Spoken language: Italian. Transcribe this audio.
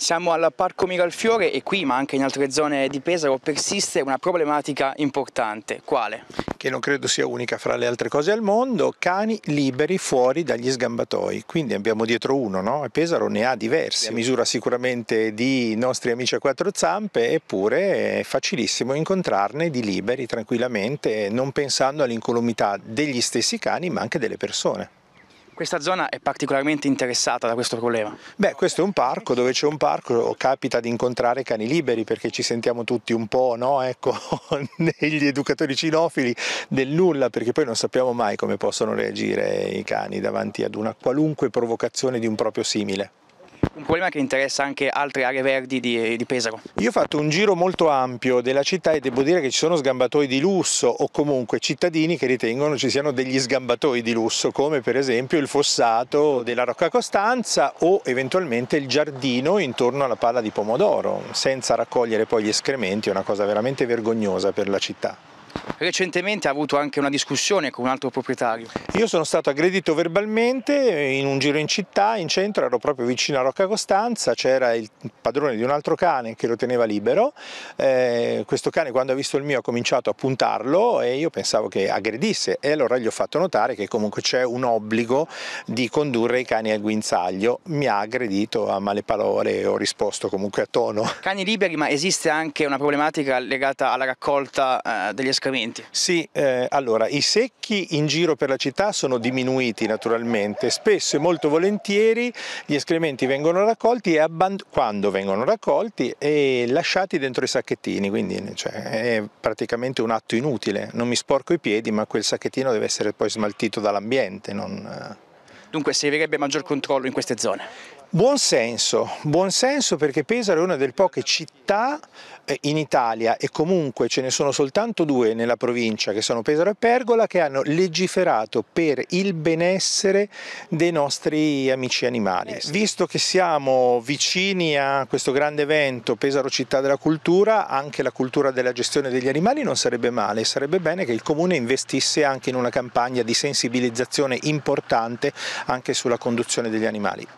Siamo al Parco Miralfiore e qui, ma anche in altre zone di Pesaro, persiste una problematica importante. Quale? Che non credo sia unica fra le altre cose al mondo, cani liberi fuori dagli sgambatoi. Quindi abbiamo dietro uno, no? E Pesaro ne ha diversi. A misura sicuramente di nostri amici a quattro zampe, eppure è facilissimo incontrarne di liberi tranquillamente, non pensando all'incolumità degli stessi cani, ma anche delle persone. Questa zona è particolarmente interessata da questo problema? Beh, questo è un parco, dove c'è un parco capita di incontrare cani liberi perché ci sentiamo tutti un po', no? Ecco, degli educatori cinofili del nulla perché poi non sappiamo mai come possono reagire i cani davanti ad una qualunque provocazione di un proprio simile. Un problema che interessa anche altre aree verdi di, di Pesaro. Io ho fatto un giro molto ampio della città e devo dire che ci sono sgambatoi di lusso o comunque cittadini che ritengono ci siano degli sgambatoi di lusso come per esempio il fossato della Rocca Costanza o eventualmente il giardino intorno alla palla di pomodoro senza raccogliere poi gli escrementi, è una cosa veramente vergognosa per la città recentemente ha avuto anche una discussione con un altro proprietario. Io sono stato aggredito verbalmente in un giro in città, in centro, ero proprio vicino a Rocca Costanza, c'era il padrone di un altro cane che lo teneva libero, eh, questo cane quando ha visto il mio ha cominciato a puntarlo e io pensavo che aggredisse e allora gli ho fatto notare che comunque c'è un obbligo di condurre i cani al guinzaglio, mi ha aggredito a male parole, ho risposto comunque a tono. Cani liberi ma esiste anche una problematica legata alla raccolta eh, degli escrementi allevamenti? Sì, eh, allora i secchi in giro per la città sono diminuiti naturalmente, spesso e molto volentieri gli escrementi vengono raccolti e quando vengono raccolti e lasciati dentro i sacchettini, quindi cioè, è praticamente un atto inutile, non mi sporco i piedi ma quel sacchettino deve essere poi smaltito dall'ambiente. Non... Eh. Dunque servirebbe maggior controllo in queste zone? Buon senso, buon senso perché Pesaro è una delle poche città eh, in Italia e comunque ce ne sono soltanto due nella provincia che sono Pesaro e Pergola che hanno legiferato per il benessere dei nostri amici animali. Visto che siamo vicini a questo grande evento Pesaro città della cultura, anche la cultura della gestione degli animali non sarebbe male, sarebbe bene che il comune investisse anche in una campagna di sensibilizzazione importante anche sulla conduzione degli animali.